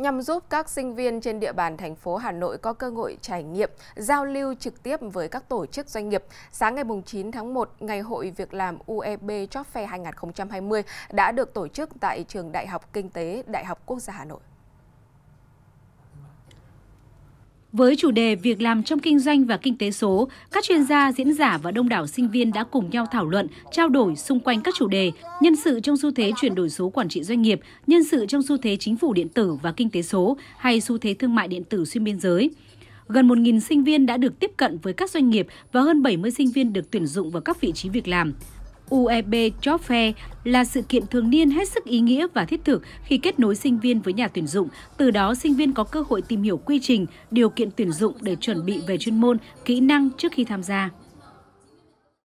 nhằm giúp các sinh viên trên địa bàn thành phố Hà Nội có cơ hội trải nghiệm, giao lưu trực tiếp với các tổ chức doanh nghiệp. Sáng ngày 9 tháng 1, Ngày hội Việc làm UEB Job Fair 2020 đã được tổ chức tại Trường Đại học Kinh tế Đại học Quốc gia Hà Nội. Với chủ đề Việc làm trong kinh doanh và kinh tế số, các chuyên gia, diễn giả và đông đảo sinh viên đã cùng nhau thảo luận, trao đổi xung quanh các chủ đề nhân sự trong xu thế chuyển đổi số quản trị doanh nghiệp, nhân sự trong xu thế chính phủ điện tử và kinh tế số hay xu thế thương mại điện tử xuyên biên giới. Gần 1.000 sinh viên đã được tiếp cận với các doanh nghiệp và hơn 70 sinh viên được tuyển dụng vào các vị trí việc làm. UEB Job Fair là sự kiện thường niên hết sức ý nghĩa và thiết thực khi kết nối sinh viên với nhà tuyển dụng. Từ đó, sinh viên có cơ hội tìm hiểu quy trình, điều kiện tuyển dụng để chuẩn bị về chuyên môn, kỹ năng trước khi tham gia.